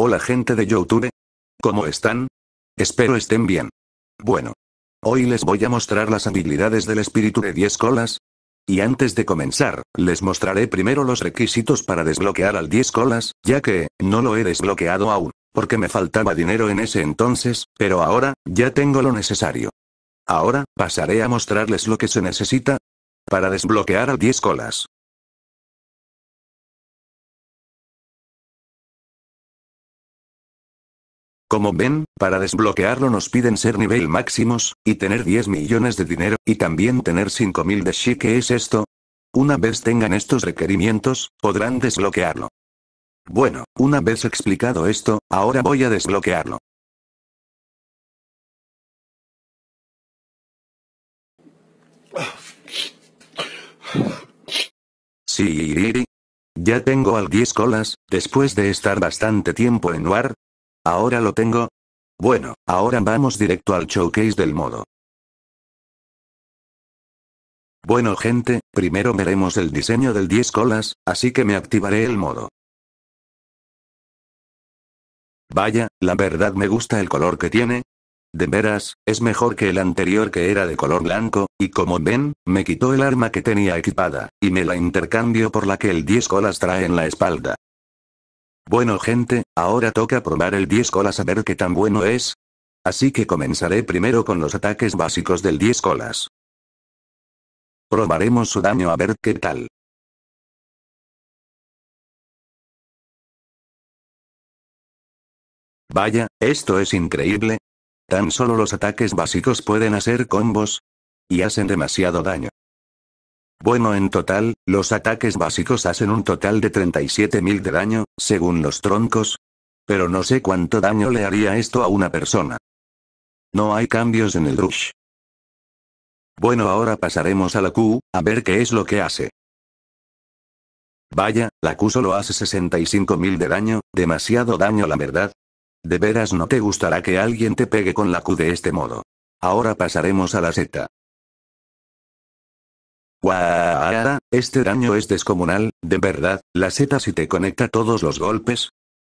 Hola gente de Youtube. ¿Cómo están? Espero estén bien. Bueno. Hoy les voy a mostrar las habilidades del espíritu de 10 colas. Y antes de comenzar, les mostraré primero los requisitos para desbloquear al 10 colas, ya que, no lo he desbloqueado aún, porque me faltaba dinero en ese entonces, pero ahora, ya tengo lo necesario. Ahora, pasaré a mostrarles lo que se necesita para desbloquear al 10 colas. Como ven, para desbloquearlo nos piden ser nivel máximos, y tener 10 millones de dinero, y también tener 5000 de shi ¿qué es esto? Una vez tengan estos requerimientos, podrán desbloquearlo. Bueno, una vez explicado esto, ahora voy a desbloquearlo. Sí, ya tengo al 10 colas, después de estar bastante tiempo en War, Ahora lo tengo. Bueno, ahora vamos directo al showcase del modo. Bueno gente, primero veremos el diseño del 10 colas, así que me activaré el modo. Vaya, la verdad me gusta el color que tiene. De veras, es mejor que el anterior que era de color blanco, y como ven, me quitó el arma que tenía equipada, y me la intercambio por la que el 10 colas trae en la espalda. Bueno gente, ahora toca probar el 10 colas a ver qué tan bueno es. Así que comenzaré primero con los ataques básicos del 10 colas. Probaremos su daño a ver qué tal. Vaya, esto es increíble. Tan solo los ataques básicos pueden hacer combos. Y hacen demasiado daño. Bueno, en total, los ataques básicos hacen un total de 37.000 de daño, según los troncos. Pero no sé cuánto daño le haría esto a una persona. No hay cambios en el rush. Bueno, ahora pasaremos a la Q, a ver qué es lo que hace. Vaya, la Q solo hace 65.000 de daño, demasiado daño la verdad. De veras no te gustará que alguien te pegue con la Q de este modo. Ahora pasaremos a la Z. Guaara, este daño es descomunal, de verdad, la Z si te conecta todos los golpes.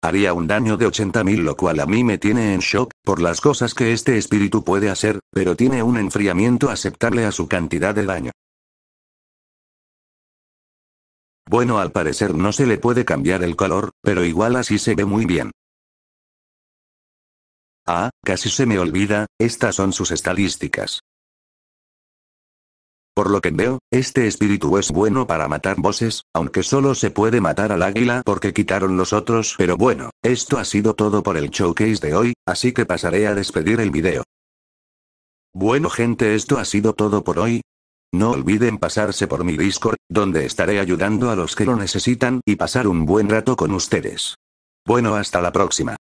Haría un daño de 80.000 lo cual a mí me tiene en shock, por las cosas que este espíritu puede hacer, pero tiene un enfriamiento aceptable a su cantidad de daño. Bueno al parecer no se le puede cambiar el color, pero igual así se ve muy bien. Ah, casi se me olvida, estas son sus estadísticas. Por lo que veo, este espíritu es bueno para matar voces, aunque solo se puede matar al águila porque quitaron los otros. Pero bueno, esto ha sido todo por el showcase de hoy, así que pasaré a despedir el video. Bueno gente esto ha sido todo por hoy. No olviden pasarse por mi Discord, donde estaré ayudando a los que lo necesitan y pasar un buen rato con ustedes. Bueno hasta la próxima.